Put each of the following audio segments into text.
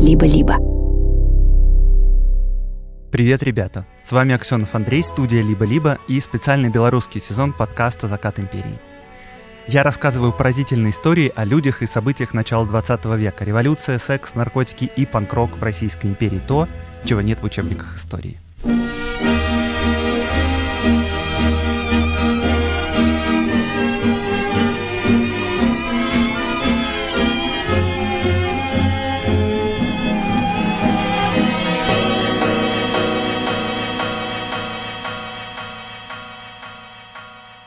либо-либо. Привет, ребята! С вами Аксенов Андрей, студия «Либо-либо» и специальный белорусский сезон подкаста «Закат империи». Я рассказываю поразительные истории о людях и событиях начала 20 века. Революция, секс, наркотики и панк-рок в Российской империи. То, чего нет в учебниках истории.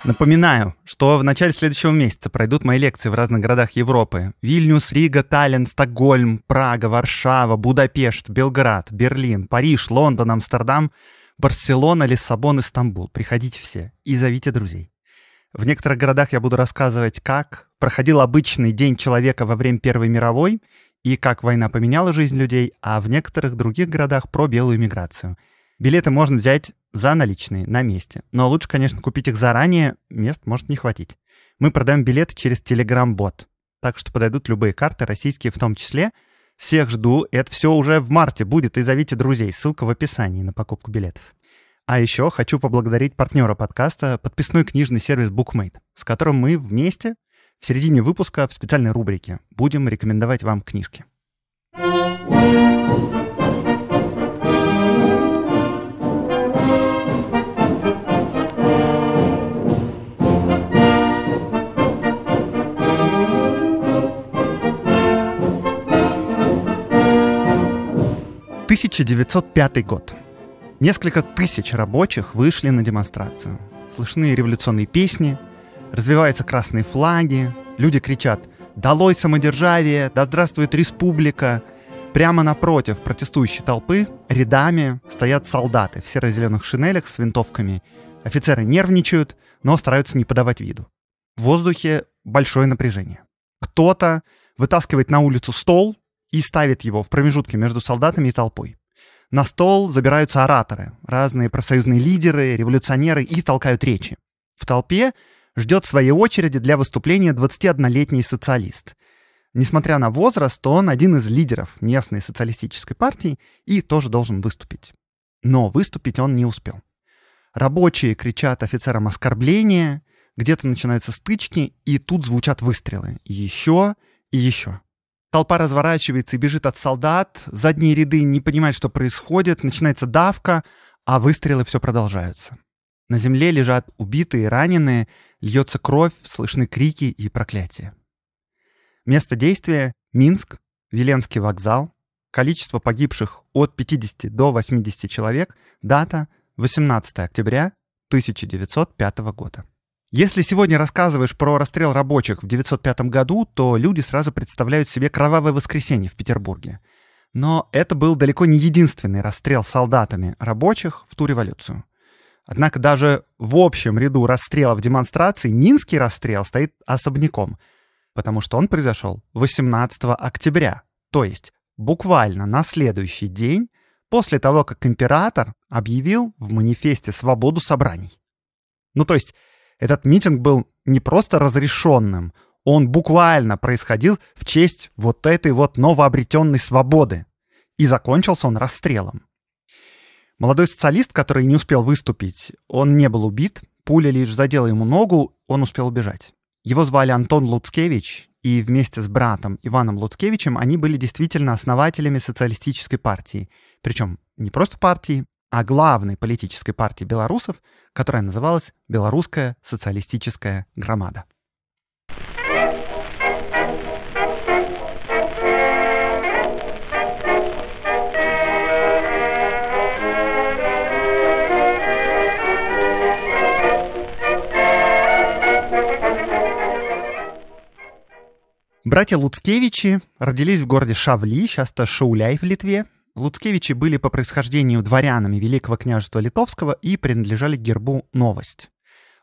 Напоминаю, что в начале следующего месяца пройдут мои лекции в разных городах Европы. Вильнюс, Рига, Таллин, Стокгольм, Прага, Варшава, Будапешт, Белград, Берлин, Париж, Лондон, Амстердам, Барселона, Лиссабон и Стамбул. Приходите все и зовите друзей. В некоторых городах я буду рассказывать, как проходил обычный день человека во время Первой мировой и как война поменяла жизнь людей, а в некоторых других городах про белую миграцию. Билеты можно взять за наличные на месте. Но лучше, конечно, купить их заранее, мест может не хватить. Мы продаем билеты через Telegram-бот, так что подойдут любые карты, российские в том числе. Всех жду, это все уже в марте будет, и зовите друзей, ссылка в описании на покупку билетов. А еще хочу поблагодарить партнера подкаста, подписной книжный сервис BookMate, с которым мы вместе в середине выпуска в специальной рубрике будем рекомендовать вам книжки. thank you 1905 год. Несколько тысяч рабочих вышли на демонстрацию. Слышны революционные песни, развиваются красные флаги, люди кричат «Долой самодержавие! Да здравствует республика!» Прямо напротив протестующей толпы рядами стоят солдаты в серо-зеленых шинелях с винтовками. Офицеры нервничают, но стараются не подавать виду. В воздухе большое напряжение. Кто-то вытаскивает на улицу стол и ставит его в промежутке между солдатами и толпой. На стол забираются ораторы, разные профсоюзные лидеры, революционеры и толкают речи. В толпе ждет своей очереди для выступления 21-летний социалист. Несмотря на возраст, он один из лидеров местной социалистической партии и тоже должен выступить. Но выступить он не успел. Рабочие кричат офицерам оскорбления, где-то начинаются стычки, и тут звучат выстрелы. Еще и еще. Толпа разворачивается и бежит от солдат, задние ряды не понимают, что происходит, начинается давка, а выстрелы все продолжаются. На земле лежат убитые, раненые, льется кровь, слышны крики и проклятия. Место действия — Минск, Веленский вокзал, количество погибших от 50 до 80 человек, дата — 18 октября 1905 года. Если сегодня рассказываешь про расстрел рабочих в 905 году, то люди сразу представляют себе кровавое воскресенье в Петербурге. Но это был далеко не единственный расстрел солдатами рабочих в ту революцию. Однако даже в общем ряду расстрелов демонстраций Минский расстрел стоит особняком, потому что он произошел 18 октября, то есть буквально на следующий день после того, как император объявил в манифесте свободу собраний. Ну то есть этот митинг был не просто разрешенным, он буквально происходил в честь вот этой вот новообретенной свободы. И закончился он расстрелом. Молодой социалист, который не успел выступить, он не был убит, пуля лишь задела ему ногу, он успел убежать. Его звали Антон Луцкевич, и вместе с братом Иваном Луцкевичем они были действительно основателями социалистической партии. Причем не просто партии, а главной политической партии белорусов, которая называлась «Белорусская социалистическая громада». Братья Луцкевичи родились в городе Шавли, сейчас это Шауляй в Литве, Луцкевичи были по происхождению дворянами Великого княжества Литовского и принадлежали гербу «Новость».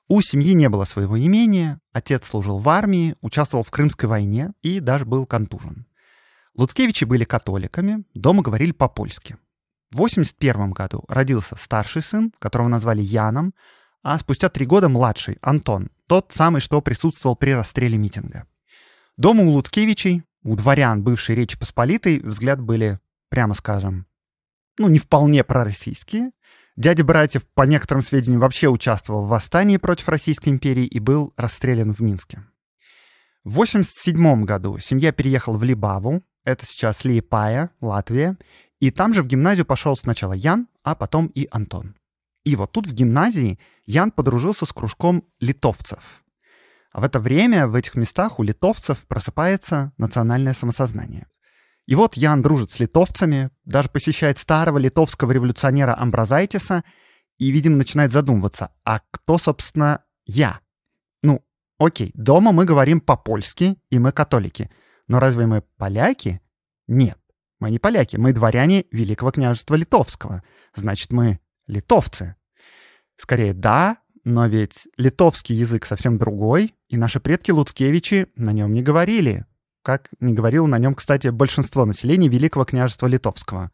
У семьи не было своего имения, отец служил в армии, участвовал в Крымской войне и даже был контужен. Луцкевичи были католиками, дома говорили по-польски. В 1981 году родился старший сын, которого назвали Яном, а спустя три года младший, Антон, тот самый, что присутствовал при расстреле митинга. Дома у Луцкевичей, у дворян бывшей Речи Посполитой, взгляд были прямо скажем, ну, не вполне пророссийские. Дядя братьев, по некоторым сведениям, вообще участвовал в восстании против Российской империи и был расстрелян в Минске. В 1987 году семья переехала в Либаву, это сейчас Лиепая, Латвия, и там же в гимназию пошел сначала Ян, а потом и Антон. И вот тут в гимназии Ян подружился с кружком литовцев. А в это время в этих местах у литовцев просыпается национальное самосознание — и вот Ян дружит с литовцами, даже посещает старого литовского революционера Амбразайтиса и, видимо, начинает задумываться, а кто, собственно, я? Ну, окей, дома мы говорим по-польски, и мы католики. Но разве мы поляки? Нет, мы не поляки, мы дворяне Великого княжества Литовского. Значит, мы литовцы. Скорее, да, но ведь литовский язык совсем другой, и наши предки Луцкевичи на нем не говорили как не говорил на нем, кстати, большинство населения Великого княжества Литовского.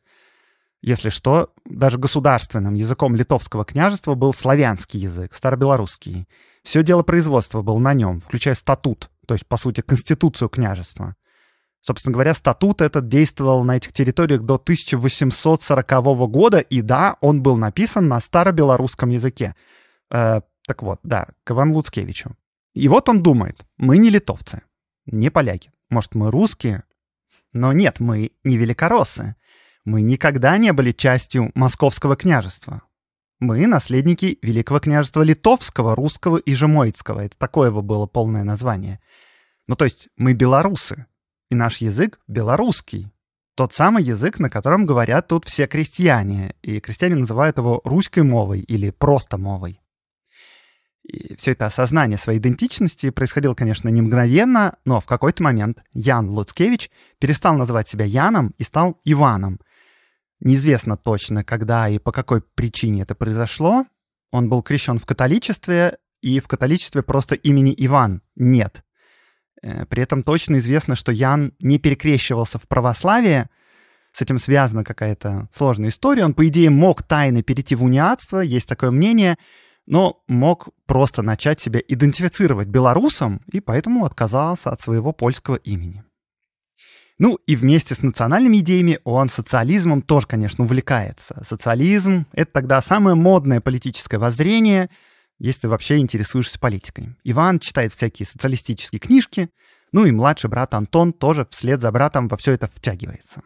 Если что, даже государственным языком литовского княжества был славянский язык, старобелорусский. Все дело производства было на нем, включая статут, то есть, по сути, конституцию княжества. Собственно говоря, статут этот действовал на этих территориях до 1840 года, и да, он был написан на старобелорусском языке. Э, так вот, да, к Ивану Луцкевичу. И вот он думает, мы не литовцы, не поляки. Может, мы русские? Но нет, мы не великороссы. Мы никогда не были частью Московского княжества. Мы наследники Великого княжества Литовского, Русского и Жемоицкого. Это такое его было полное название. Ну, то есть мы белорусы, и наш язык белорусский. Тот самый язык, на котором говорят тут все крестьяне, и крестьяне называют его русской мовой или просто мовой. И все это осознание своей идентичности происходило, конечно, не мгновенно, но в какой-то момент Ян Луцкевич перестал называть себя Яном и стал Иваном. Неизвестно точно, когда и по какой причине это произошло. Он был крещен в католичестве, и в католичестве просто имени Иван нет. Э, при этом точно известно, что Ян не перекрещивался в православие, с этим связана какая-то сложная история. Он, по идее, мог тайно перейти в униатство, есть такое мнение — но мог просто начать себя идентифицировать белорусом и поэтому отказался от своего польского имени. Ну и вместе с национальными идеями он социализмом тоже, конечно, увлекается. Социализм — это тогда самое модное политическое воззрение, если вообще интересуешься политикой. Иван читает всякие социалистические книжки, ну и младший брат Антон тоже вслед за братом во все это втягивается.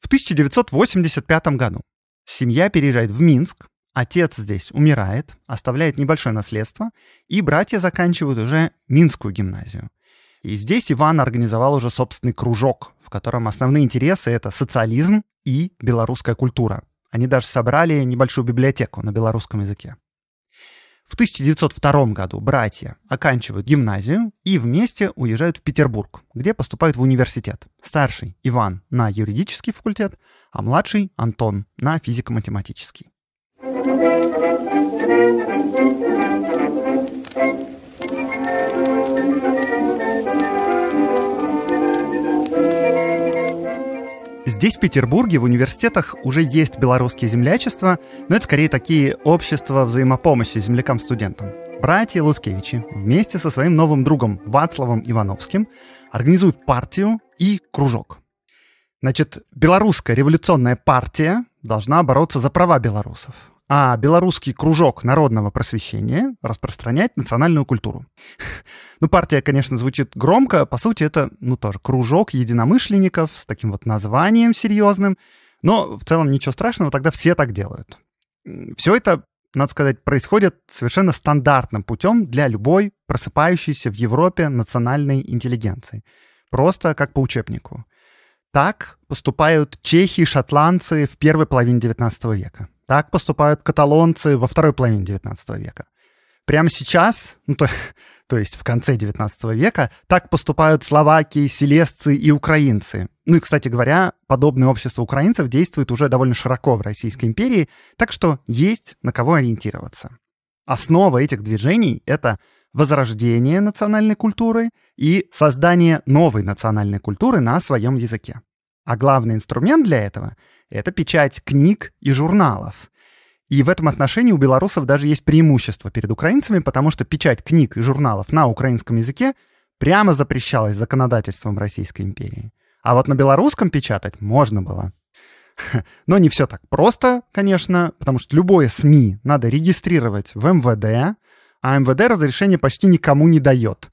В 1985 году семья переезжает в Минск, Отец здесь умирает, оставляет небольшое наследство, и братья заканчивают уже Минскую гимназию. И здесь Иван организовал уже собственный кружок, в котором основные интересы — это социализм и белорусская культура. Они даже собрали небольшую библиотеку на белорусском языке. В 1902 году братья оканчивают гимназию и вместе уезжают в Петербург, где поступают в университет. Старший Иван на юридический факультет, а младший Антон на физико-математический. Здесь, в Петербурге, в университетах уже есть белорусские землячества, но это скорее такие общества взаимопомощи землякам-студентам. Братья Луцкевичи вместе со своим новым другом Вацлавом Ивановским организуют партию и кружок. Значит, белорусская революционная партия должна бороться за права белорусов, а белорусский кружок народного просвещения распространяет национальную культуру. Ну, партия, конечно, звучит громко. По сути, это, ну, тоже кружок единомышленников с таким вот названием серьезным. Но в целом ничего страшного, тогда все так делают. Все это, надо сказать, происходит совершенно стандартным путем для любой просыпающейся в Европе национальной интеллигенции. Просто как по учебнику. Так поступают чехи и шотландцы в первой половине XIX века. Так поступают каталонцы во второй половине XIX века. Прямо сейчас, ну, то, то есть в конце XIX века, так поступают словаки, селестцы и украинцы. Ну и, кстати говоря, подобное общество украинцев действует уже довольно широко в Российской империи, так что есть на кого ориентироваться. Основа этих движений — это возрождение национальной культуры и создание новой национальной культуры на своем языке. А главный инструмент для этого — это печать книг и журналов. И в этом отношении у белорусов даже есть преимущество перед украинцами, потому что печать книг и журналов на украинском языке прямо запрещалась законодательством Российской империи. А вот на белорусском печатать можно было. Но не все так просто, конечно, потому что любое СМИ надо регистрировать в МВД, а МВД разрешение почти никому не дает.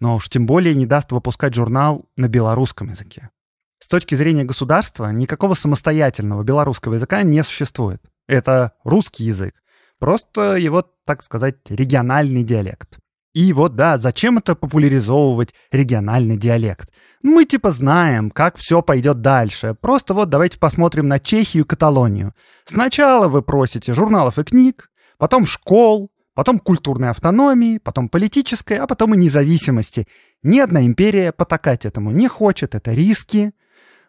Но уж тем более не даст выпускать журнал на белорусском языке. С точки зрения государства никакого самостоятельного белорусского языка не существует. Это русский язык, просто его, так сказать, региональный диалект. И вот да, зачем это популяризовывать региональный диалект? Ну, мы типа знаем, как все пойдет дальше. Просто вот давайте посмотрим на Чехию и Каталонию. Сначала вы просите журналов и книг, потом школ, потом культурной автономии, потом политической, а потом и независимости. Ни одна империя потакать этому не хочет, это риски.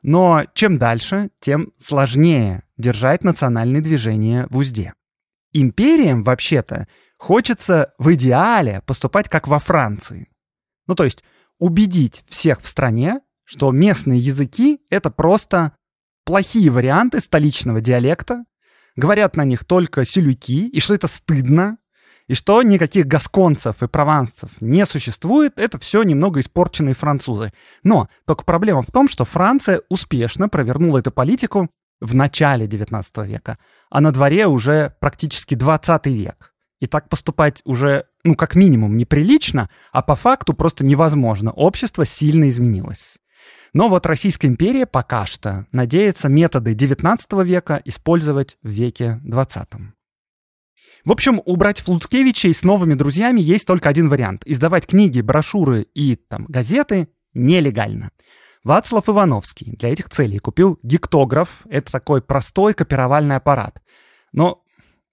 Но чем дальше, тем сложнее держать национальные движения в узде. Империям, вообще-то, хочется в идеале поступать как во Франции. Ну, то есть убедить всех в стране, что местные языки — это просто плохие варианты столичного диалекта, говорят на них только селюки, и что это стыдно, и что никаких гасконцев и прованцев не существует, это все немного испорченные французы. Но только проблема в том, что Франция успешно провернула эту политику в начале 19 века, а на дворе уже практически 20 век. И так поступать уже, ну, как минимум, неприлично, а по факту просто невозможно. Общество сильно изменилось. Но вот Российская империя пока что надеется методы XIX века использовать в веке XX. В общем, убрать Флуцкевичей с новыми друзьями есть только один вариант. Издавать книги, брошюры и там газеты нелегально. Вацлав Ивановский для этих целей купил гектограф. Это такой простой копировальный аппарат. Но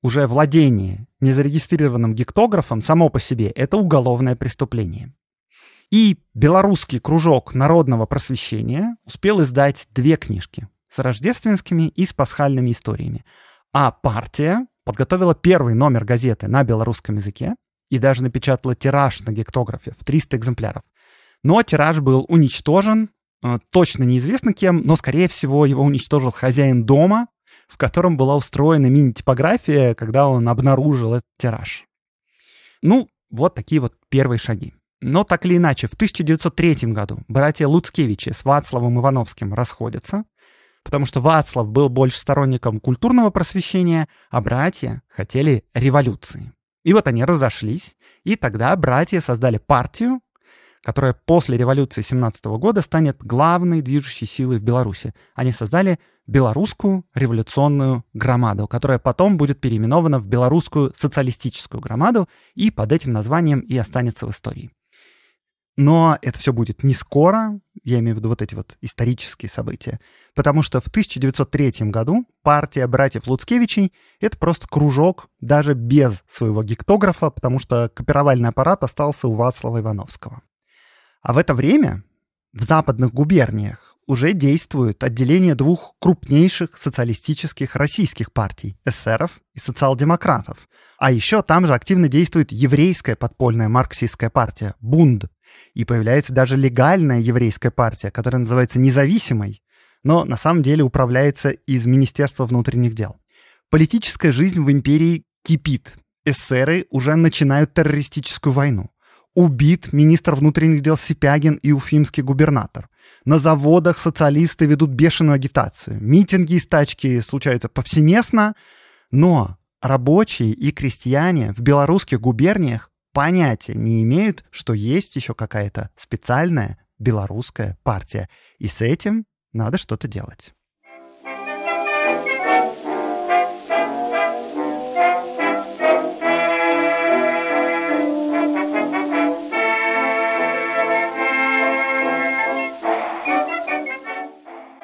уже владение незарегистрированным гектографом само по себе – это уголовное преступление. И белорусский кружок народного просвещения успел издать две книжки с рождественскими и с пасхальными историями. А партия подготовила первый номер газеты на белорусском языке и даже напечатала тираж на гектографе в 300 экземпляров. Но тираж был уничтожен, э, точно неизвестно кем, но, скорее всего, его уничтожил хозяин дома, в котором была устроена мини-типография, когда он обнаружил этот тираж. Ну, вот такие вот первые шаги. Но так или иначе, в 1903 году братья Луцкевичи с Вацлавом Ивановским расходятся, потому что Вацлав был больше сторонником культурного просвещения, а братья хотели революции. И вот они разошлись, и тогда братья создали партию, которая после революции 17 года станет главной движущей силой в Беларуси. Они создали Белорусскую революционную громаду, которая потом будет переименована в Белорусскую социалистическую громаду и под этим названием и останется в истории. Но это все будет не скоро, я имею в виду вот эти вот исторические события, потому что в 1903 году партия братьев Луцкевичей — это просто кружок даже без своего гектографа, потому что копировальный аппарат остался у Вацлава Ивановского. А в это время в западных губерниях уже действует отделение двух крупнейших социалистических российских партий – эсеров и социал-демократов. А еще там же активно действует еврейская подпольная марксистская партия – Бунд – и появляется даже легальная еврейская партия, которая называется «Независимой», но на самом деле управляется из Министерства внутренних дел. Политическая жизнь в империи кипит. Эсеры уже начинают террористическую войну. Убит министр внутренних дел Сипягин и уфимский губернатор. На заводах социалисты ведут бешеную агитацию. Митинги и стачки случаются повсеместно, но рабочие и крестьяне в белорусских губерниях понятия не имеют, что есть еще какая-то специальная белорусская партия. И с этим надо что-то делать.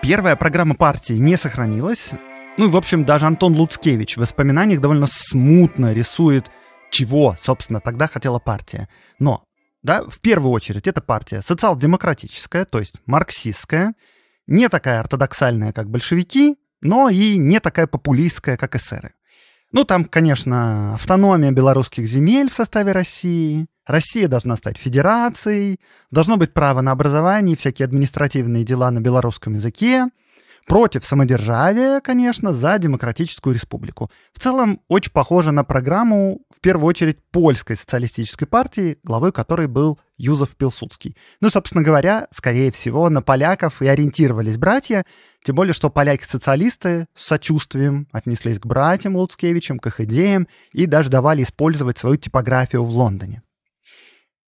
Первая программа партии не сохранилась. Ну и, в общем, даже Антон Луцкевич в воспоминаниях довольно смутно рисует чего, собственно, тогда хотела партия. Но, да, в первую очередь, эта партия социал-демократическая, то есть марксистская, не такая ортодоксальная, как большевики, но и не такая популистская, как эсеры. Ну, там, конечно, автономия белорусских земель в составе России, Россия должна стать федерацией, должно быть право на образование и всякие административные дела на белорусском языке, против самодержавия, конечно, за демократическую республику. В целом, очень похоже на программу, в первую очередь, польской социалистической партии, главой которой был Юзов Пилсудский. Ну, собственно говоря, скорее всего, на поляков и ориентировались братья, тем более, что поляки-социалисты с сочувствием отнеслись к братьям Луцкевичам, к их идеям и даже давали использовать свою типографию в Лондоне.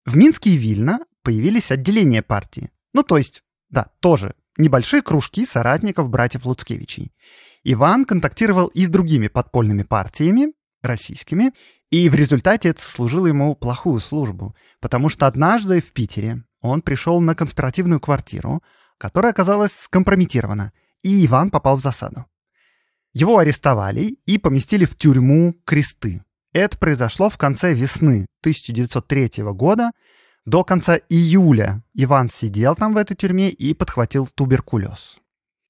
В Минске и Вильно появились отделения партии. Ну, то есть, да, тоже небольшие кружки соратников братьев Луцкевичей. Иван контактировал и с другими подпольными партиями, российскими, и в результате это служило ему плохую службу, потому что однажды в Питере он пришел на конспиративную квартиру, которая оказалась скомпрометирована, и Иван попал в засаду. Его арестовали и поместили в тюрьму кресты. Это произошло в конце весны 1903 года, до конца июля Иван сидел там в этой тюрьме и подхватил туберкулез.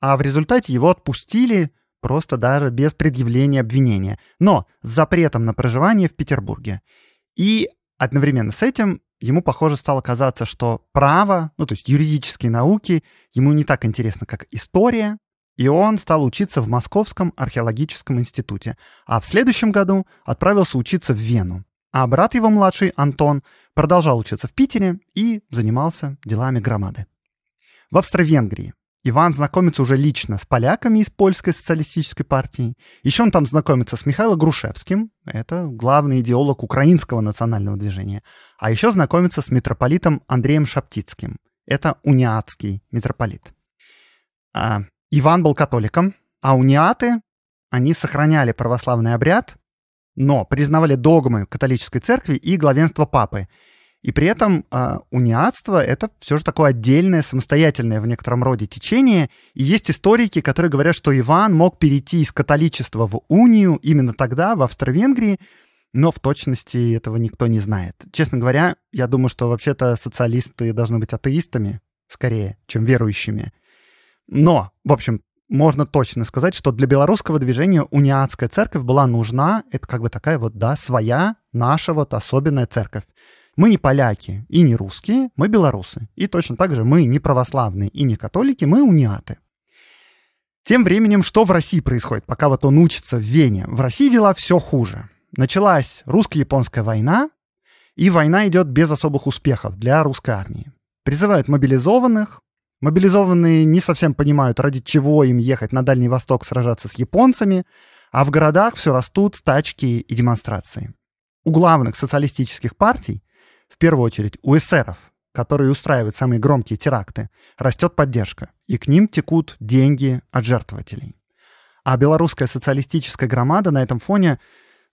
А в результате его отпустили просто даже без предъявления обвинения, но с запретом на проживание в Петербурге. И одновременно с этим ему, похоже, стало казаться, что право, ну то есть юридические науки, ему не так интересно, как история, и он стал учиться в Московском археологическом институте, а в следующем году отправился учиться в Вену. А брат его младший, Антон, продолжал учиться в Питере и занимался делами громады. В Австро-Венгрии Иван знакомится уже лично с поляками из Польской социалистической партии. Еще он там знакомится с Михаилом Грушевским, это главный идеолог украинского национального движения, а еще знакомится с митрополитом Андреем Шаптицким. Это униатский митрополит. А Иван был католиком, а униаты, они сохраняли православный обряд, но признавали догмы католической церкви и главенство папы. И при этом э, униатство — это все же такое отдельное, самостоятельное в некотором роде течение. И есть историки, которые говорят, что Иван мог перейти из католичества в унию именно тогда, в Австро-Венгрии, но в точности этого никто не знает. Честно говоря, я думаю, что вообще-то социалисты должны быть атеистами скорее, чем верующими. Но, в общем, можно точно сказать, что для белорусского движения униатская церковь была нужна, это как бы такая вот, да, своя, наша вот особенная церковь. Мы не поляки и не русские, мы белорусы. И точно так же мы не православные и не католики, мы униаты. Тем временем, что в России происходит, пока вот он учится в Вене? В России дела все хуже. Началась русско-японская война, и война идет без особых успехов для русской армии. Призывают мобилизованных, Мобилизованные не совсем понимают, ради чего им ехать на Дальний Восток сражаться с японцами, а в городах все растут стачки и демонстрации. У главных социалистических партий, в первую очередь у эсеров, которые устраивают самые громкие теракты, растет поддержка, и к ним текут деньги от жертвователей. А белорусская социалистическая громада на этом фоне,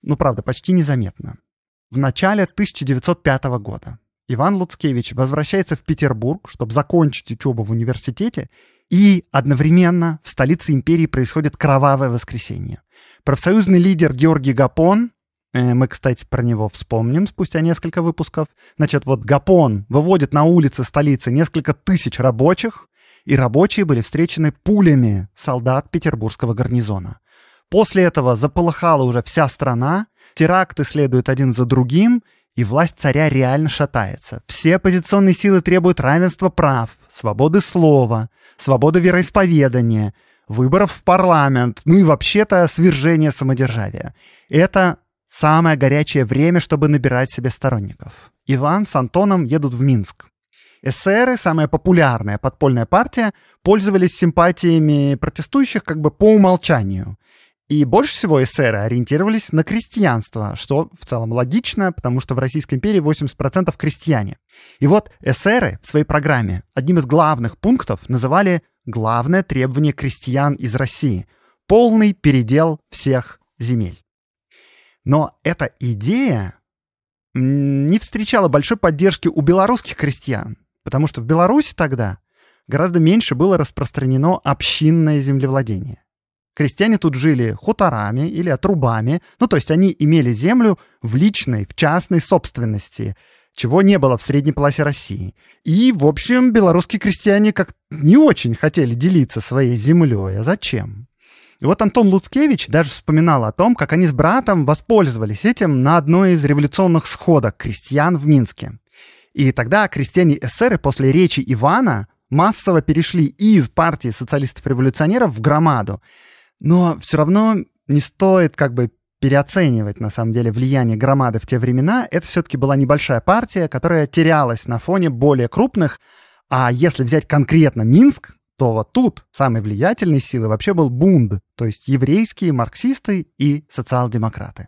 ну правда, почти незаметна. В начале 1905 года Иван Луцкевич возвращается в Петербург, чтобы закончить учебу в университете, и одновременно в столице империи происходит кровавое воскресенье. Профсоюзный лидер Георгий Гапон, э, мы, кстати, про него вспомним спустя несколько выпусков, значит, вот Гапон выводит на улицы столицы несколько тысяч рабочих, и рабочие были встречены пулями солдат петербургского гарнизона. После этого заполыхала уже вся страна, теракты следуют один за другим, и власть царя реально шатается. Все оппозиционные силы требуют равенства прав, свободы слова, свободы вероисповедания, выборов в парламент, ну и вообще-то свержения самодержавия. Это самое горячее время, чтобы набирать себе сторонников. Иван с Антоном едут в Минск. ССР, самая популярная подпольная партия, пользовались симпатиями протестующих как бы по умолчанию – и больше всего эсеры ориентировались на крестьянство, что в целом логично, потому что в Российской империи 80% крестьяне. И вот эсеры в своей программе одним из главных пунктов называли главное требование крестьян из России – полный передел всех земель. Но эта идея не встречала большой поддержки у белорусских крестьян, потому что в Беларуси тогда гораздо меньше было распространено общинное землевладение – Крестьяне тут жили хуторами или отрубами, ну то есть они имели землю в личной, в частной собственности, чего не было в средней полосе России. И, в общем, белорусские крестьяне как не очень хотели делиться своей землей, а зачем? И вот Антон Луцкевич даже вспоминал о том, как они с братом воспользовались этим на одной из революционных сходок крестьян в Минске. И тогда крестьяне-эсеры после речи Ивана массово перешли из партии социалистов-революционеров в громаду. Но все равно не стоит как бы переоценивать, на самом деле, влияние громады в те времена. Это все-таки была небольшая партия, которая терялась на фоне более крупных. А если взять конкретно Минск, то вот тут самой влиятельной силой вообще был Бунд, то есть еврейские марксисты и социал-демократы.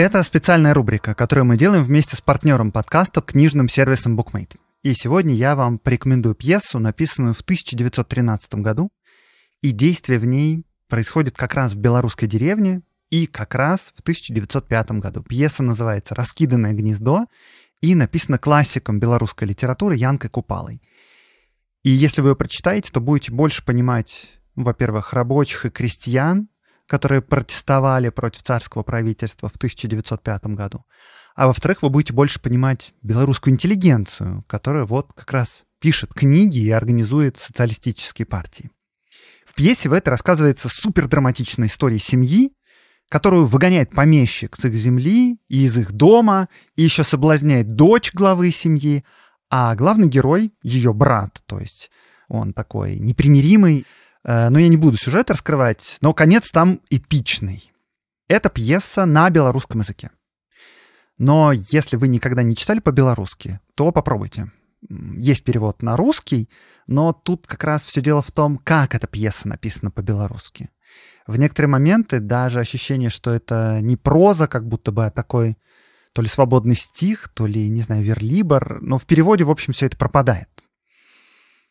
это специальная рубрика, которую мы делаем вместе с партнером подкаста книжным сервисом BookMate. И сегодня я вам порекомендую пьесу, написанную в 1913 году, и действие в ней происходит как раз в белорусской деревне и как раз в 1905 году. Пьеса называется «Раскиданное гнездо» и написана классиком белорусской литературы Янкой Купалой. И если вы ее прочитаете, то будете больше понимать, во-первых, рабочих и крестьян, которые протестовали против царского правительства в 1905 году. А во-вторых, вы будете больше понимать белорусскую интеллигенцию, которая вот как раз пишет книги и организует социалистические партии. В пьесе в это рассказывается супердраматичная история семьи, которую выгоняет помещик с их земли и из их дома, и еще соблазняет дочь главы семьи, а главный герой, ее брат, то есть он такой непримиримый, Э, но я не буду сюжет раскрывать, но конец там эпичный. Это пьеса на белорусском языке. Но если вы никогда не читали по-белорусски, то попробуйте. Есть перевод на русский, но тут как раз все дело в том, как эта пьеса написана по-белорусски. В некоторые моменты даже ощущение, что это не проза, как будто бы, а такой то ли свободный стих, то ли, не знаю, верлибор, но в переводе, в общем, все это пропадает.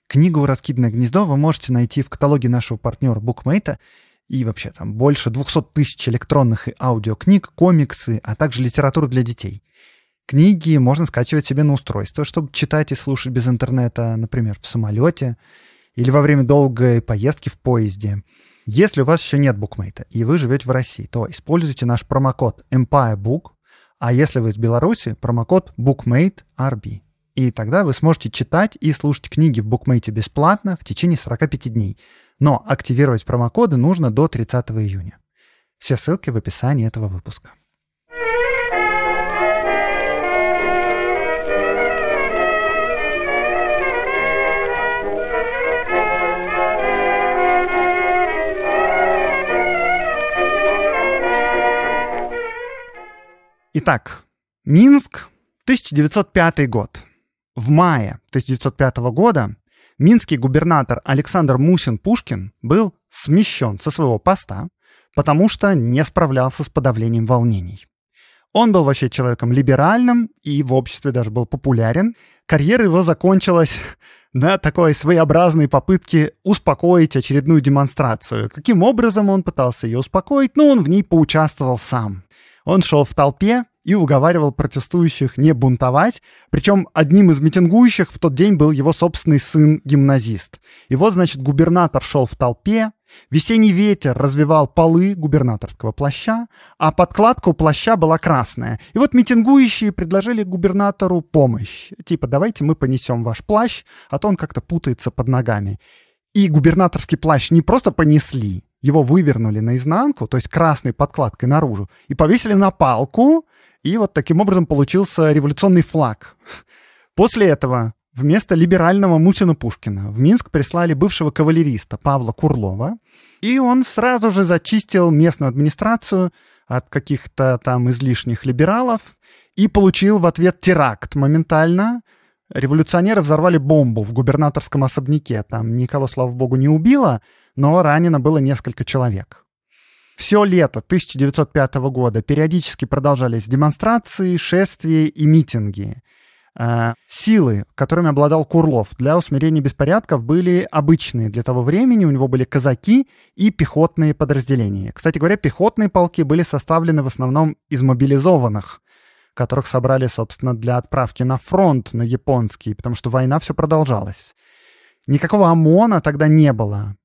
Книгу «Раскидное гнездо» вы можете найти в каталоге нашего партнера Букмейта. И вообще там больше 200 тысяч электронных и аудиокниг, комиксы, а также литературу для детей. Книги можно скачивать себе на устройство, чтобы читать и слушать без интернета, например, в самолете или во время долгой поездки в поезде. Если у вас еще нет букмейта и вы живете в России, то используйте наш промокод EmpireBook, а если вы из Беларуси, промокод BookmateRB. И тогда вы сможете читать и слушать книги в букмейте бесплатно в течение 45 дней. Но активировать промокоды нужно до 30 июня. Все ссылки в описании этого выпуска. Итак, Минск, 1905 год. В мае 1905 года минский губернатор Александр Мусин-Пушкин был смещен со своего поста, потому что не справлялся с подавлением волнений. Он был вообще человеком либеральным и в обществе даже был популярен. Карьера его закончилась на такой своеобразной попытке успокоить очередную демонстрацию. Каким образом он пытался ее успокоить? Ну, он в ней поучаствовал сам. Он шел в толпе, и уговаривал протестующих не бунтовать. Причем одним из митингующих в тот день был его собственный сын-гимназист. И вот, значит, губернатор шел в толпе, Весенний ветер развивал полы губернаторского плаща, а подкладка у плаща была красная. И вот митингующие предложили губернатору помощь. Типа, давайте мы понесем ваш плащ, а то он как-то путается под ногами. И губернаторский плащ не просто понесли, его вывернули наизнанку, то есть красной подкладкой наружу, и повесили на палку, и вот таким образом получился революционный флаг. После этого вместо либерального Мусина Пушкина в Минск прислали бывшего кавалериста Павла Курлова, и он сразу же зачистил местную администрацию от каких-то там излишних либералов и получил в ответ теракт моментально. Революционеры взорвали бомбу в губернаторском особняке. Там никого, слава богу, не убило, но ранено было несколько человек. Все лето 1905 года периодически продолжались демонстрации, шествия и митинги. Э, силы, которыми обладал Курлов для усмирения беспорядков, были обычные для того времени. У него были казаки и пехотные подразделения. Кстати говоря, пехотные полки были составлены в основном из мобилизованных, которых собрали, собственно, для отправки на фронт, на японский, потому что война все продолжалась. Никакого ОМОНа тогда не было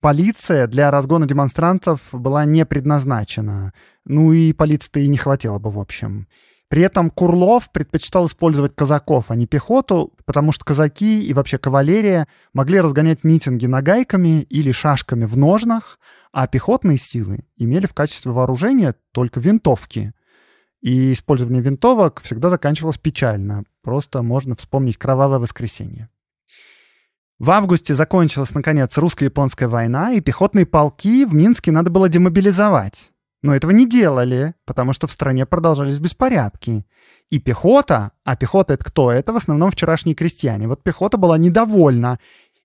полиция для разгона демонстрантов была не предназначена. Ну и полиции не хватило бы, в общем. При этом Курлов предпочитал использовать казаков, а не пехоту, потому что казаки и вообще кавалерия могли разгонять митинги нагайками или шашками в ножнах, а пехотные силы имели в качестве вооружения только винтовки. И использование винтовок всегда заканчивалось печально. Просто можно вспомнить «Кровавое воскресенье». В августе закончилась, наконец, русско-японская война, и пехотные полки в Минске надо было демобилизовать. Но этого не делали, потому что в стране продолжались беспорядки. И пехота, а пехота это кто? Это в основном вчерашние крестьяне. Вот пехота была недовольна.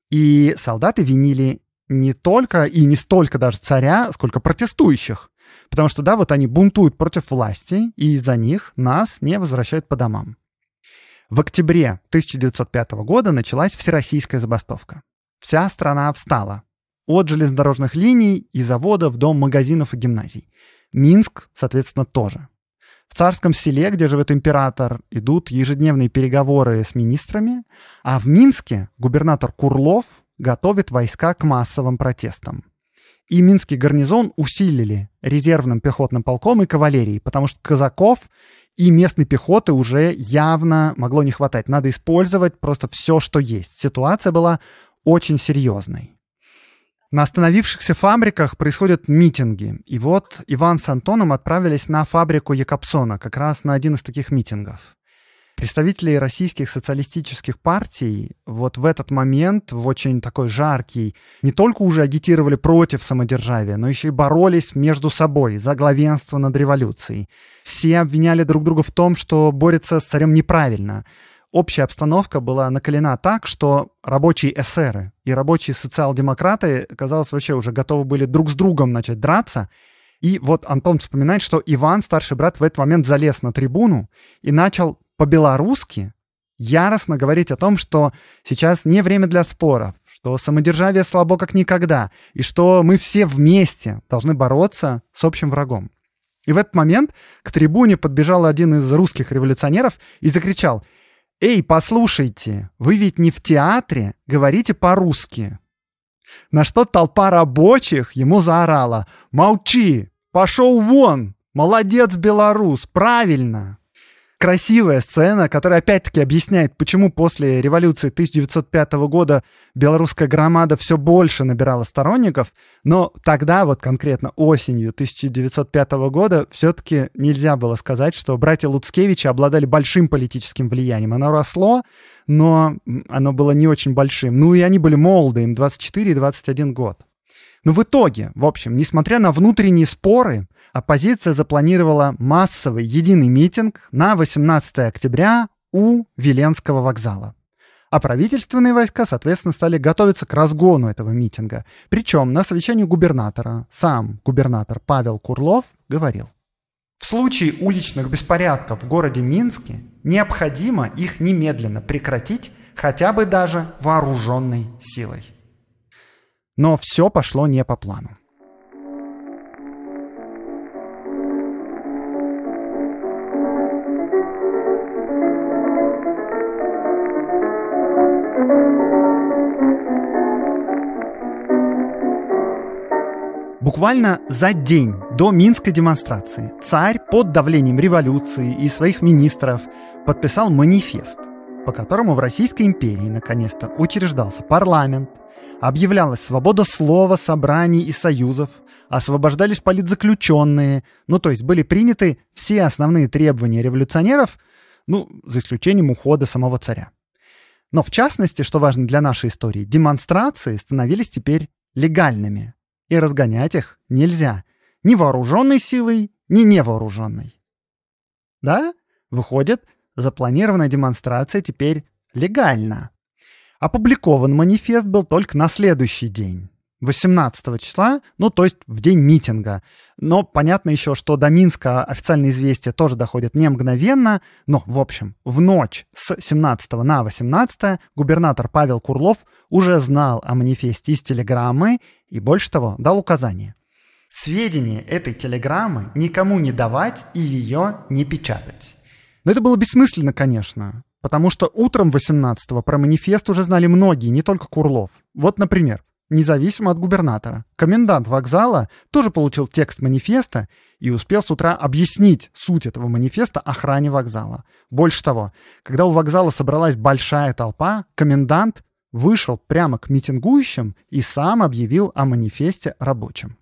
И солдаты винили не только и не столько даже царя, сколько протестующих. Потому что, да, вот они бунтуют против власти, и из-за них нас не возвращают по домам. В октябре 1905 года началась всероссийская забастовка. Вся страна встала. От железнодорожных линий и заводов до магазинов и гимназий. Минск, соответственно, тоже. В царском селе, где живет император, идут ежедневные переговоры с министрами, а в Минске губернатор Курлов готовит войска к массовым протестам. И минский гарнизон усилили резервным пехотным полком и кавалерией, потому что казаков и местной пехоты уже явно могло не хватать. Надо использовать просто все, что есть. Ситуация была очень серьезной. На остановившихся фабриках происходят митинги. И вот Иван с Антоном отправились на фабрику Якобсона, как раз на один из таких митингов представители российских социалистических партий вот в этот момент, в очень такой жаркий, не только уже агитировали против самодержавия, но еще и боролись между собой за главенство над революцией. Все обвиняли друг друга в том, что борется с царем неправильно. Общая обстановка была накалена так, что рабочие эсеры и рабочие социал-демократы, казалось, вообще уже готовы были друг с другом начать драться, и вот Антон вспоминает, что Иван, старший брат, в этот момент залез на трибуну и начал по-белорусски яростно говорить о том, что сейчас не время для споров, что самодержавие слабо как никогда, и что мы все вместе должны бороться с общим врагом. И в этот момент к трибуне подбежал один из русских революционеров и закричал «Эй, послушайте, вы ведь не в театре, говорите по-русски». На что толпа рабочих ему заорала «Молчи! Пошел вон! Молодец, белорус! Правильно!» красивая сцена, которая опять-таки объясняет, почему после революции 1905 года белорусская громада все больше набирала сторонников, но тогда, вот конкретно осенью 1905 года, все-таки нельзя было сказать, что братья Луцкевичи обладали большим политическим влиянием. Оно росло, но оно было не очень большим. Ну и они были молоды, им 24 и 21 год. Но в итоге, в общем, несмотря на внутренние споры, оппозиция запланировала массовый единый митинг на 18 октября у Веленского вокзала. А правительственные войска, соответственно, стали готовиться к разгону этого митинга. Причем на совещании губернатора сам губернатор Павел Курлов говорил. В случае уличных беспорядков в городе Минске необходимо их немедленно прекратить хотя бы даже вооруженной силой. Но все пошло не по плану. Буквально за день до Минской демонстрации царь под давлением революции и своих министров подписал манифест, по которому в Российской империи наконец-то учреждался парламент, Объявлялась свобода слова, собраний и союзов, освобождались политзаключенные, ну то есть были приняты все основные требования революционеров, ну, за исключением ухода самого царя. Но в частности, что важно для нашей истории, демонстрации становились теперь легальными, и разгонять их нельзя ни вооруженной силой, ни невооруженной. Да, выходит, запланированная демонстрация теперь легальна. Опубликован манифест был только на следующий день. 18 числа, ну, то есть в день митинга. Но понятно еще, что до Минска официальные известия тоже доходят не мгновенно, но, в общем, в ночь с 17 на 18 губернатор Павел Курлов уже знал о манифесте из телеграммы и, больше того, дал указание. Сведения этой телеграммы никому не давать и ее не печатать. Но это было бессмысленно, конечно. Потому что утром 18-го про манифест уже знали многие, не только Курлов. Вот, например, независимо от губернатора, комендант вокзала тоже получил текст манифеста и успел с утра объяснить суть этого манифеста охране вокзала. Больше того, когда у вокзала собралась большая толпа, комендант вышел прямо к митингующим и сам объявил о манифесте рабочим.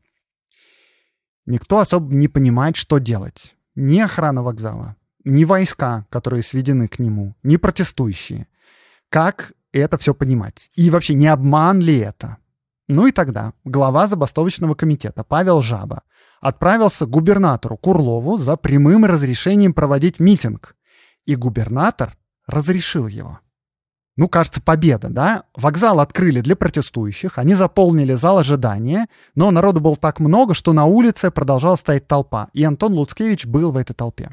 Никто особо не понимает, что делать. Ни охрана вокзала, ни войска, которые сведены к нему, ни протестующие. Как это все понимать? И вообще, не обман ли это? Ну и тогда глава забастовочного комитета Павел Жаба отправился к губернатору Курлову за прямым разрешением проводить митинг. И губернатор разрешил его. Ну, кажется, победа, да? Вокзал открыли для протестующих, они заполнили зал ожидания, но народу было так много, что на улице продолжала стоять толпа, и Антон Луцкевич был в этой толпе.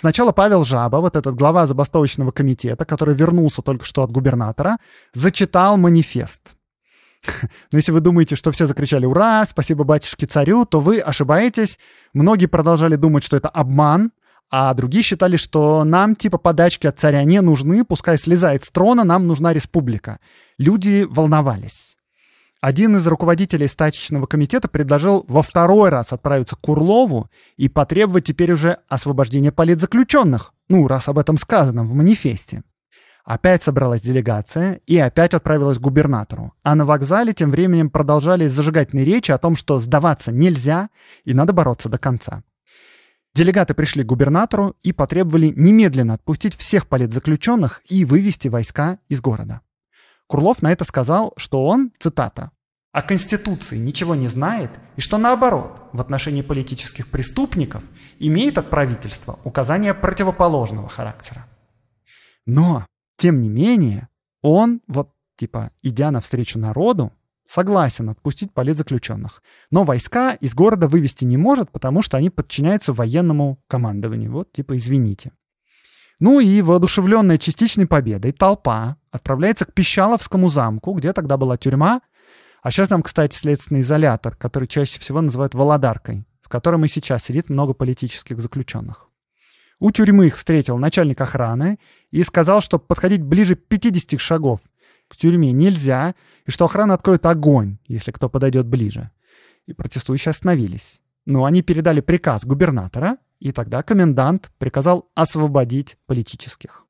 Сначала Павел Жаба, вот этот глава забастовочного комитета, который вернулся только что от губернатора, зачитал манифест. Но ну, если вы думаете, что все закричали «Ура! Спасибо батюшке царю!», то вы ошибаетесь. Многие продолжали думать, что это обман, а другие считали, что нам типа подачки от царя не нужны, пускай слезает с трона, нам нужна республика. Люди волновались. Один из руководителей Стачечного комитета предложил во второй раз отправиться к Курлову и потребовать теперь уже освобождения политзаключенных, ну, раз об этом сказано в манифесте. Опять собралась делегация и опять отправилась к губернатору. А на вокзале тем временем продолжались зажигательные речи о том, что сдаваться нельзя и надо бороться до конца. Делегаты пришли к губернатору и потребовали немедленно отпустить всех политзаключенных и вывести войска из города. Курлов на это сказал, что он, цитата, о Конституции ничего не знает и что наоборот, в отношении политических преступников имеет от правительства указания противоположного характера. Но, тем не менее, он, вот типа, идя навстречу народу, согласен отпустить политзаключенных. Но войска из города вывести не может, потому что они подчиняются военному командованию. Вот, типа, извините. Ну и воодушевленная частичной победой толпа отправляется к Пищаловскому замку, где тогда была тюрьма, а сейчас там, кстати, следственный изолятор, который чаще всего называют Володаркой, в котором и сейчас сидит много политических заключенных. У тюрьмы их встретил начальник охраны и сказал, что подходить ближе 50 шагов к тюрьме нельзя, и что охрана откроет огонь, если кто подойдет ближе. И протестующие остановились. Но ну, они передали приказ губернатора, и тогда комендант приказал освободить политических.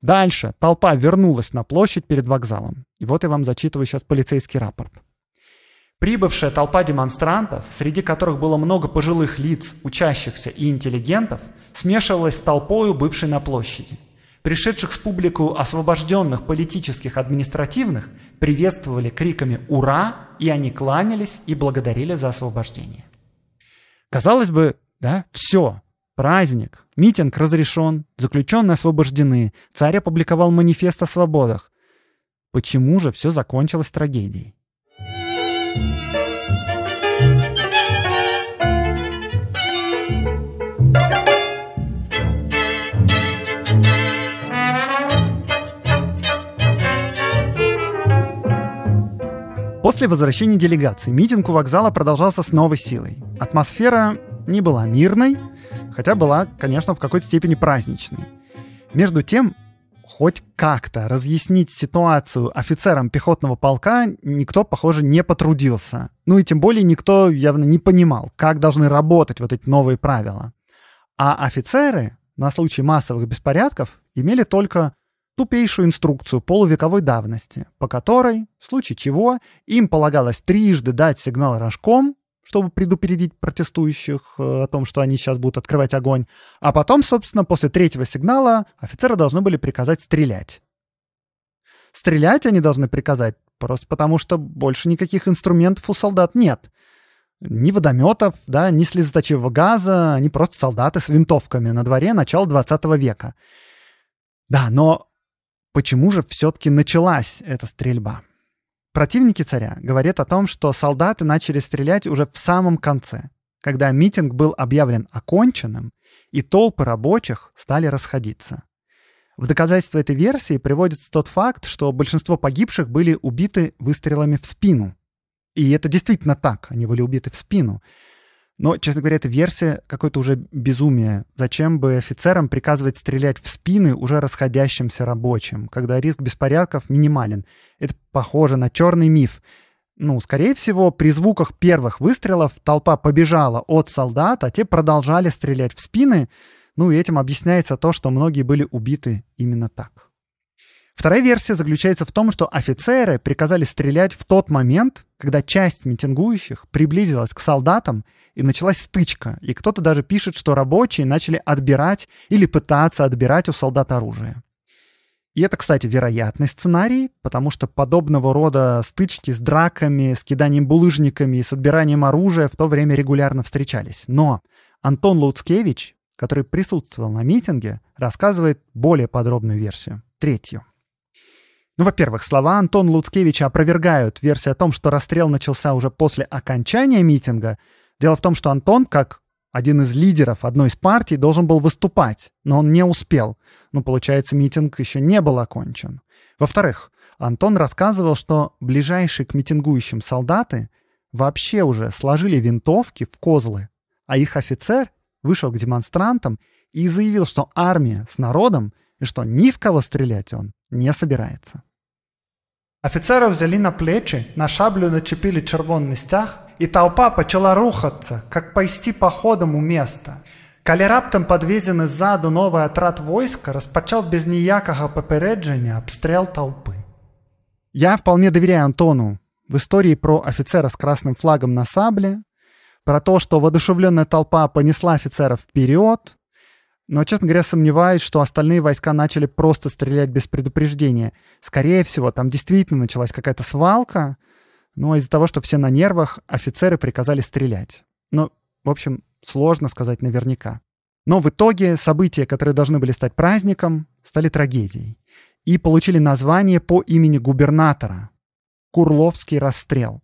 Дальше толпа вернулась на площадь перед вокзалом. И вот я вам зачитываю сейчас полицейский рапорт. Прибывшая толпа демонстрантов, среди которых было много пожилых лиц, учащихся и интеллигентов, смешивалась с толпою, бывшей на площади. Пришедших с публику освобожденных политических административных приветствовали криками «Ура!» и они кланялись и благодарили за освобождение. Казалось бы, да, все, Праздник. Митинг разрешен. Заключенные освобождены. Царь опубликовал манифест о свободах. Почему же все закончилось трагедией? После возвращения делегации митинг у вокзала продолжался с новой силой. Атмосфера не была мирной, хотя была, конечно, в какой-то степени праздничной. Между тем, хоть как-то разъяснить ситуацию офицерам пехотного полка никто, похоже, не потрудился. Ну и тем более никто явно не понимал, как должны работать вот эти новые правила. А офицеры на случай массовых беспорядков имели только тупейшую инструкцию полувековой давности, по которой, в случае чего, им полагалось трижды дать сигнал рожком, чтобы предупредить протестующих э, о том, что они сейчас будут открывать огонь. А потом, собственно, после третьего сигнала офицеры должны были приказать стрелять. Стрелять они должны приказать просто потому, что больше никаких инструментов у солдат нет. Ни водометов, да, ни слезоточивого газа, они просто солдаты с винтовками на дворе начала 20 века. Да, но почему же все-таки началась эта стрельба? Противники царя говорят о том, что солдаты начали стрелять уже в самом конце, когда митинг был объявлен оконченным, и толпы рабочих стали расходиться. В доказательство этой версии приводится тот факт, что большинство погибших были убиты выстрелами в спину. И это действительно так, они были убиты в спину. Но, честно говоря, эта версия какое-то уже безумие. Зачем бы офицерам приказывать стрелять в спины уже расходящимся рабочим, когда риск беспорядков минимален? Это похоже на черный миф. Ну, скорее всего, при звуках первых выстрелов толпа побежала от солдат, а те продолжали стрелять в спины. Ну и этим объясняется то, что многие были убиты именно так. Вторая версия заключается в том, что офицеры приказали стрелять в тот момент, когда часть митингующих приблизилась к солдатам и началась стычка, и кто-то даже пишет, что рабочие начали отбирать или пытаться отбирать у солдат оружие. И это, кстати, вероятный сценарий, потому что подобного рода стычки с драками, с киданием булыжниками и с отбиранием оружия в то время регулярно встречались. Но Антон Луцкевич, который присутствовал на митинге, рассказывает более подробную версию. Третью. Ну, во-первых, слова Антона Луцкевича опровергают версию о том, что расстрел начался уже после окончания митинга. Дело в том, что Антон, как один из лидеров одной из партий, должен был выступать, но он не успел. Ну, получается, митинг еще не был окончен. Во-вторых, Антон рассказывал, что ближайшие к митингующим солдаты вообще уже сложили винтовки в козлы, а их офицер вышел к демонстрантам и заявил, что армия с народом и что ни в кого стрелять он не собирается. Офицера взяли на плечи, на шаблю начепили червонный стяг, и толпа начала рухаться, как пойсти походом у места. Калі раптам падвезены ззаду новы войска распачаў без ніякага попереджения обстрел толпы. Я вполне доверяю Антону в истории про офицера с красным флагом на сабле, про то, что воодушевленная толпа понесла офицера вперед, но, честно говоря, сомневаюсь, что остальные войска начали просто стрелять без предупреждения. Скорее всего, там действительно началась какая-то свалка, но из-за того, что все на нервах, офицеры приказали стрелять. Ну, в общем, сложно сказать наверняка. Но в итоге события, которые должны были стать праздником, стали трагедией и получили название по имени губернатора — Курловский расстрел.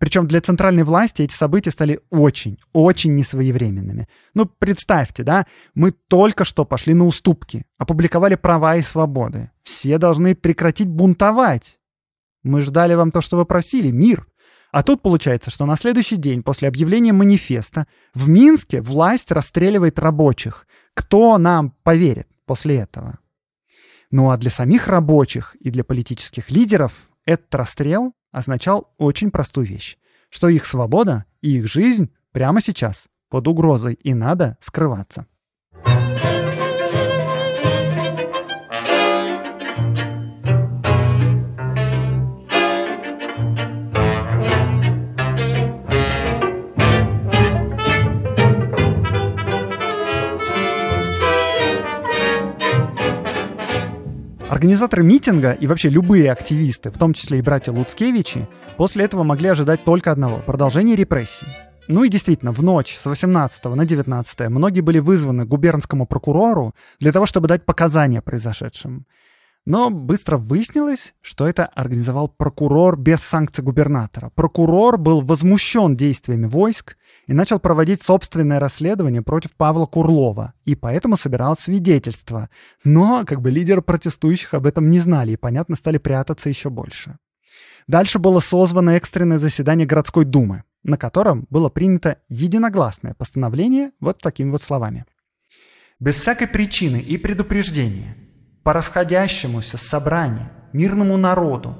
Причем для центральной власти эти события стали очень, очень несвоевременными. Ну, представьте, да, мы только что пошли на уступки, опубликовали права и свободы. Все должны прекратить бунтовать. Мы ждали вам то, что вы просили, мир. А тут получается, что на следующий день после объявления манифеста в Минске власть расстреливает рабочих. Кто нам поверит после этого? Ну а для самих рабочих и для политических лидеров этот расстрел означал очень простую вещь, что их свобода и их жизнь прямо сейчас под угрозой и надо скрываться. Организаторы митинга и вообще любые активисты, в том числе и братья Луцкевичи, после этого могли ожидать только одного — продолжения репрессий. Ну и действительно, в ночь с 18 на 19 многие были вызваны к губернскому прокурору для того, чтобы дать показания произошедшим. Но быстро выяснилось, что это организовал прокурор без санкций губернатора. Прокурор был возмущен действиями войск и начал проводить собственное расследование против Павла Курлова, и поэтому собирал свидетельства. Но как бы лидеры протестующих об этом не знали и, понятно, стали прятаться еще больше. Дальше было созвано экстренное заседание городской думы, на котором было принято единогласное постановление вот такими вот словами. «Без всякой причины и предупреждения – по расходящемуся собранию, мирному народу,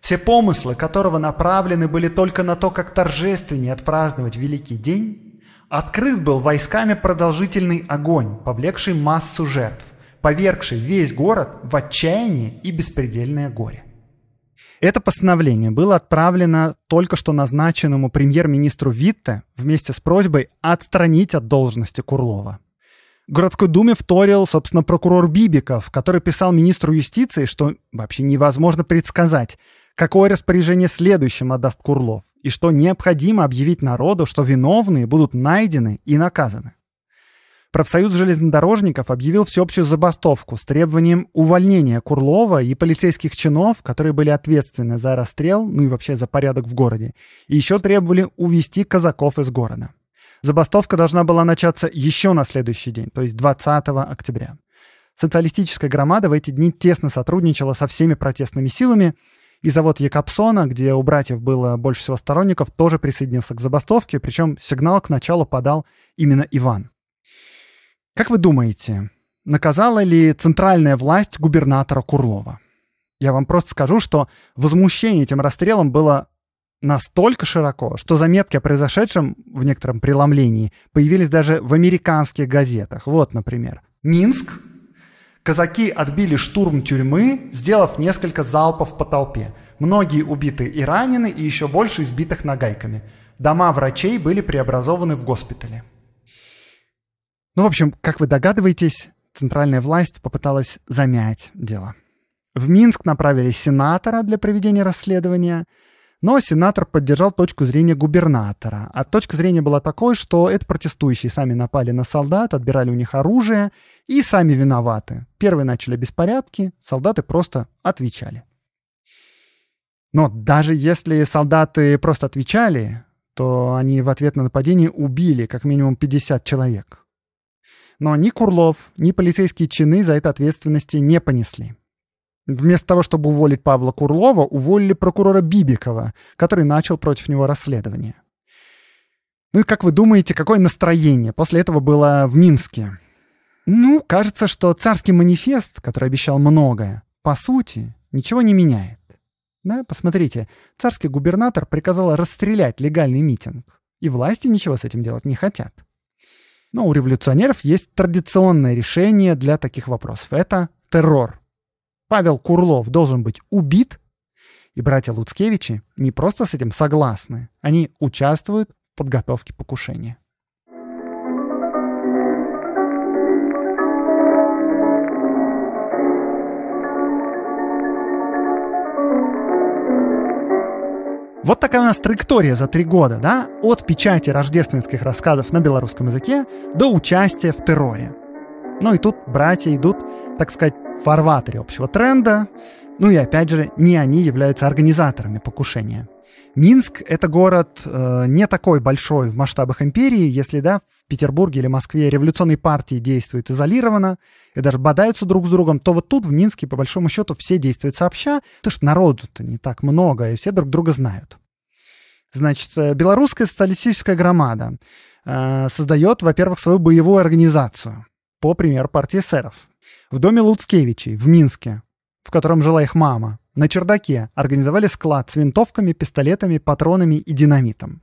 все помыслы которого направлены были только на то, как торжественнее отпраздновать Великий день, открыт был войсками продолжительный огонь, повлекший массу жертв, повергший весь город в отчаяние и беспредельное горе. Это постановление было отправлено только что назначенному премьер-министру Витте вместе с просьбой отстранить от должности Курлова городской думе вторил, собственно, прокурор Бибиков, который писал министру юстиции, что вообще невозможно предсказать, какое распоряжение следующим отдаст Курлов, и что необходимо объявить народу, что виновные будут найдены и наказаны. Профсоюз железнодорожников объявил всеобщую забастовку с требованием увольнения Курлова и полицейских чинов, которые были ответственны за расстрел, ну и вообще за порядок в городе, и еще требовали увести казаков из города. Забастовка должна была начаться еще на следующий день, то есть 20 октября. Социалистическая громада в эти дни тесно сотрудничала со всеми протестными силами, и завод Якобсона, где у братьев было больше всего сторонников, тоже присоединился к забастовке, причем сигнал к началу подал именно Иван. Как вы думаете, наказала ли центральная власть губернатора Курлова? Я вам просто скажу, что возмущение этим расстрелом было настолько широко, что заметки о произошедшем в некотором преломлении появились даже в американских газетах. Вот, например, Минск. Казаки отбили штурм тюрьмы, сделав несколько залпов по толпе. Многие убиты и ранены, и еще больше избитых нагайками. Дома врачей были преобразованы в госпитали. Ну, в общем, как вы догадываетесь, центральная власть попыталась замять дело. В Минск направили сенатора для проведения расследования – но сенатор поддержал точку зрения губернатора. А точка зрения была такой, что это протестующие сами напали на солдат, отбирали у них оружие и сами виноваты. Первые начали беспорядки, солдаты просто отвечали. Но даже если солдаты просто отвечали, то они в ответ на нападение убили как минимум 50 человек. Но ни Курлов, ни полицейские чины за это ответственности не понесли. Вместо того, чтобы уволить Павла Курлова, уволили прокурора Бибикова, который начал против него расследование. Ну и как вы думаете, какое настроение после этого было в Минске? Ну, кажется, что царский манифест, который обещал многое, по сути, ничего не меняет. Да, посмотрите, царский губернатор приказал расстрелять легальный митинг, и власти ничего с этим делать не хотят. Но у революционеров есть традиционное решение для таких вопросов. Это террор. Павел Курлов должен быть убит, и братья Луцкевичи не просто с этим согласны, они участвуют в подготовке покушения. Вот такая у нас траектория за три года, да, от печати рождественских рассказов на белорусском языке до участия в терроре. Ну и тут братья идут, так сказать, в фарватере общего тренда, ну и опять же, не они являются организаторами покушения. Минск — это город э, не такой большой в масштабах империи, если, да, в Петербурге или Москве революционные партии действуют изолированно и даже бодаются друг с другом, то вот тут, в Минске, по большому счету, все действуют сообща, потому что народу-то не так много, и все друг друга знают. Значит, э, белорусская социалистическая громада э, создает, во-первых, свою боевую организацию, по примеру партии эсеров. В доме Луцкевичей в Минске, в котором жила их мама, на чердаке организовали склад с винтовками, пистолетами, патронами и динамитом.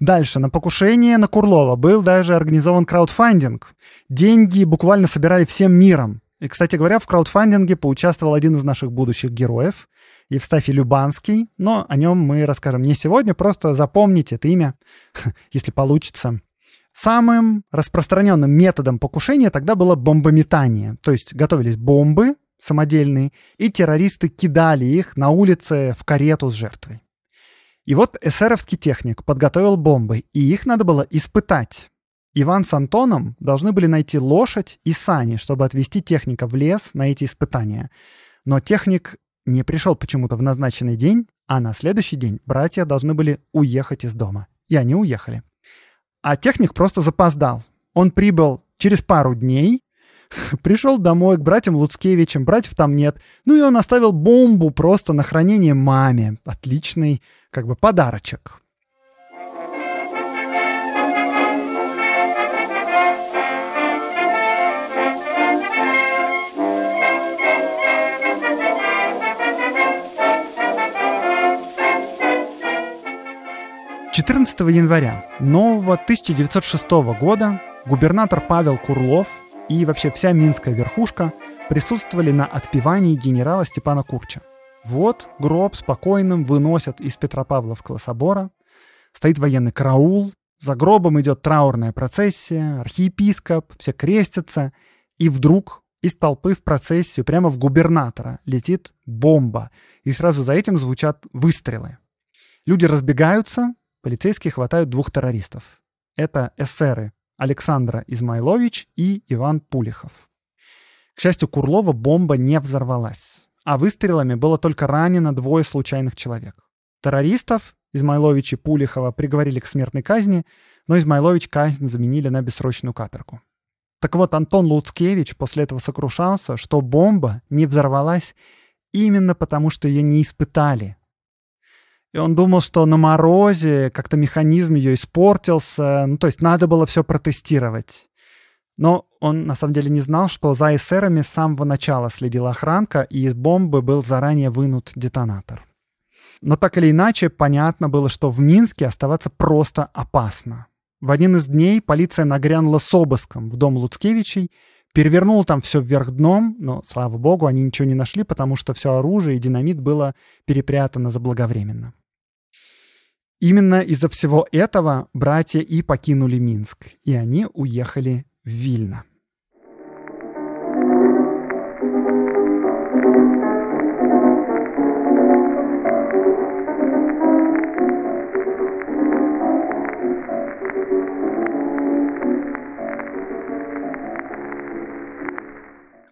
Дальше, на покушение на Курлова был даже организован краудфандинг. Деньги буквально собирали всем миром. И, кстати говоря, в краудфандинге поучаствовал один из наших будущих героев, Евстафий Любанский, но о нем мы расскажем не сегодня, просто запомните это имя, если получится. Самым распространенным методом покушения тогда было бомбометание, то есть готовились бомбы самодельные, и террористы кидали их на улице в карету с жертвой. И вот эсеровский техник подготовил бомбы, и их надо было испытать. Иван с Антоном должны были найти лошадь и сани, чтобы отвезти техника в лес на эти испытания. Но техник не пришел почему-то в назначенный день, а на следующий день братья должны были уехать из дома. И они уехали а техник просто запоздал. Он прибыл через пару дней, пришел домой к братьям Луцкевичам, братьев там нет. Ну и он оставил бомбу просто на хранение маме. Отличный как бы подарочек. 14 января нового 1906 года губернатор Павел Курлов и вообще вся минская верхушка присутствовали на отпевании генерала Степана Курча. Вот гроб спокойным выносят из Петропавловского собора, стоит военный караул, за гробом идет траурная процессия, архиепископ, все крестятся, и вдруг из толпы в процессию прямо в губернатора летит бомба, и сразу за этим звучат выстрелы. Люди разбегаются, полицейские хватают двух террористов. Это эсеры Александра Измайлович и Иван Пулихов. К счастью, Курлова бомба не взорвалась, а выстрелами было только ранено двое случайных человек. Террористов Измайлович и Пулихова приговорили к смертной казни, но Измайлович казнь заменили на бессрочную каторгу. Так вот, Антон Луцкевич после этого сокрушался, что бомба не взорвалась именно потому, что ее не испытали и он думал, что на морозе как-то механизм ее испортился. Ну, то есть надо было все протестировать. Но он на самом деле не знал, что за эсерами с самого начала следила охранка, и из бомбы был заранее вынут детонатор. Но так или иначе, понятно было, что в Минске оставаться просто опасно. В один из дней полиция нагрянула с обыском в дом Луцкевичей, перевернула там все вверх дном, но, слава богу, они ничего не нашли, потому что все оружие и динамит было перепрятано заблаговременно. Именно из-за всего этого братья и покинули Минск, и они уехали в Вильно.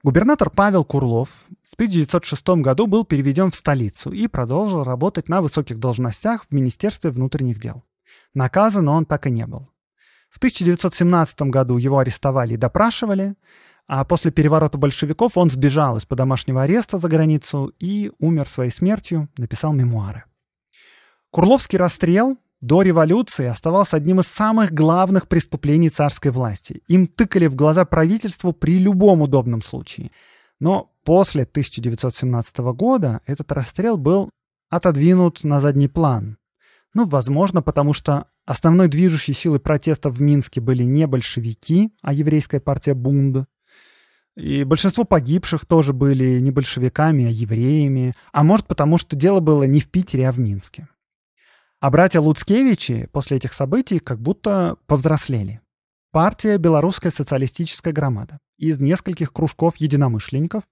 Губернатор Павел Курлов в 1906 году был переведен в столицу и продолжил работать на высоких должностях в Министерстве внутренних дел. Наказан он так и не был. В 1917 году его арестовали и допрашивали, а после переворота большевиков он сбежал из-под домашнего ареста за границу и умер своей смертью, написал мемуары. Курловский расстрел до революции оставался одним из самых главных преступлений царской власти. Им тыкали в глаза правительству при любом удобном случае. Но после 1917 года этот расстрел был отодвинут на задний план. Ну, возможно, потому что основной движущей силой протестов в Минске были не большевики, а еврейская партия Бунд, И большинство погибших тоже были не большевиками, а евреями. А может, потому что дело было не в Питере, а в Минске. А братья Луцкевичи после этих событий как будто повзрослели. Партия «Белорусская социалистическая громада» из нескольких кружков единомышленников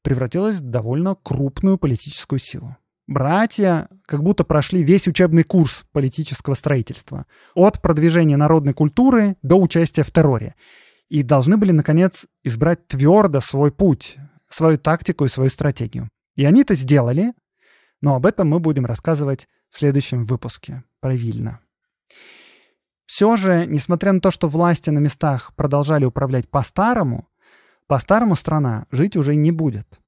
превратилась в довольно крупную политическую силу. Братья как будто прошли весь учебный курс политического строительства. От продвижения народной культуры до участия в терроре. И должны были, наконец, избрать твердо свой путь, свою тактику и свою стратегию. И они это сделали, но об этом мы будем рассказывать в следующем выпуске правильно. Все же, несмотря на то, что власти на местах продолжали управлять по-старому, по-старому страна жить уже не будет.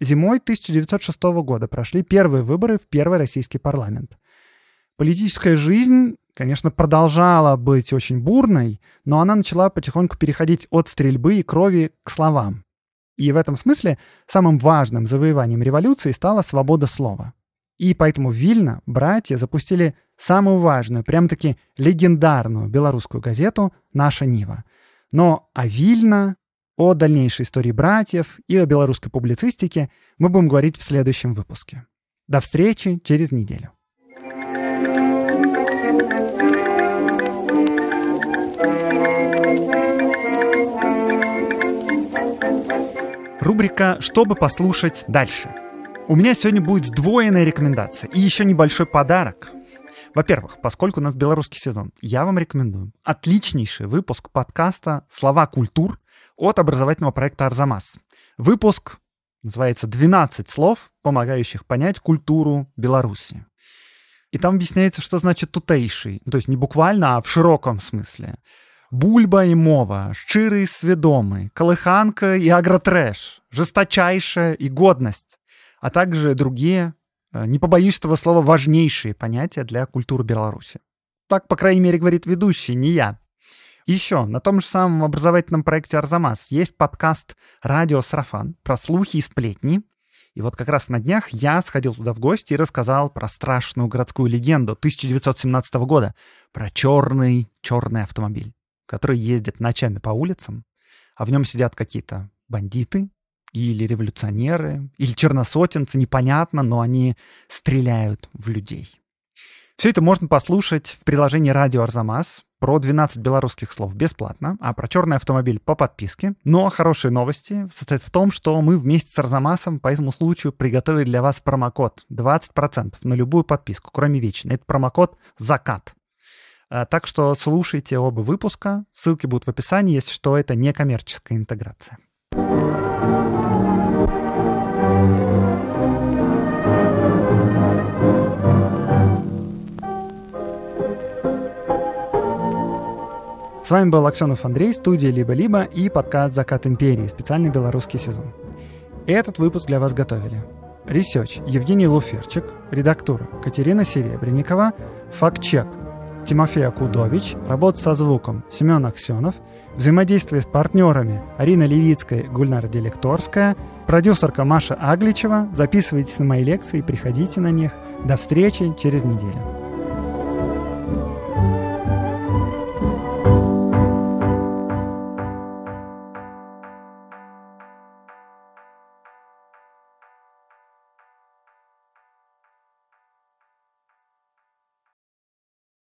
Зимой 1906 года прошли первые выборы в первый российский парламент. Политическая жизнь, конечно, продолжала быть очень бурной, но она начала потихоньку переходить от стрельбы и крови к словам. И в этом смысле самым важным завоеванием революции стала свобода слова. И поэтому в Вильно братья запустили самую важную, прям-таки легендарную белорусскую газету «Наша Нива». Но о Вильно, о дальнейшей истории братьев и о белорусской публицистике мы будем говорить в следующем выпуске. До встречи через неделю. Рубрика «Чтобы послушать дальше» У меня сегодня будет сдвоенная рекомендация и еще небольшой подарок. Во-первых, поскольку у нас белорусский сезон, я вам рекомендую отличнейший выпуск подкаста «Слова культур» от образовательного проекта «Арзамас». Выпуск называется «12 слов, помогающих понять культуру Беларуси». И там объясняется, что значит «тутейший», ну, то есть не буквально, а в широком смысле. Бульба и мова, шчыры и сведомы, колыханка и агротрэш, жесточайшая и годность а также другие, э, не побоюсь этого слова, важнейшие понятия для культуры Беларуси. Так, по крайней мере, говорит ведущий, не я. Еще на том же самом образовательном проекте «Арзамас» есть подкаст «Радио Сарафан» про слухи и сплетни. И вот как раз на днях я сходил туда в гости и рассказал про страшную городскую легенду 1917 года, про черный, черный автомобиль, который ездит ночами по улицам, а в нем сидят какие-то бандиты, или революционеры, или черносотенцы, непонятно, но они стреляют в людей. Все это можно послушать в приложении «Радио Арзамас» про 12 белорусских слов бесплатно, а про черный автомобиль по подписке. Но ну, а хорошие новости состоят в том, что мы вместе с Арзамасом по этому случаю приготовили для вас промокод 20% на любую подписку, кроме вечной. Это промокод «Закат». А, так что слушайте оба выпуска, ссылки будут в описании, если что, это не коммерческая интеграция. С вами был Аксенов Андрей, студия «Либо-либо» и подкаст «Закат империи», специальный белорусский сезон. Этот выпуск для вас готовили. Ресерч Евгений Луферчик, редактура Катерина Серебренникова, факт-чек Тимофей Акудович, работа со звуком Семен Аксенов – Взаимодействие с партнерами Арина Левицкая, Гульнара Делекторская, продюсерка Маша Агличева. Записывайтесь на мои лекции, приходите на них. До встречи через неделю.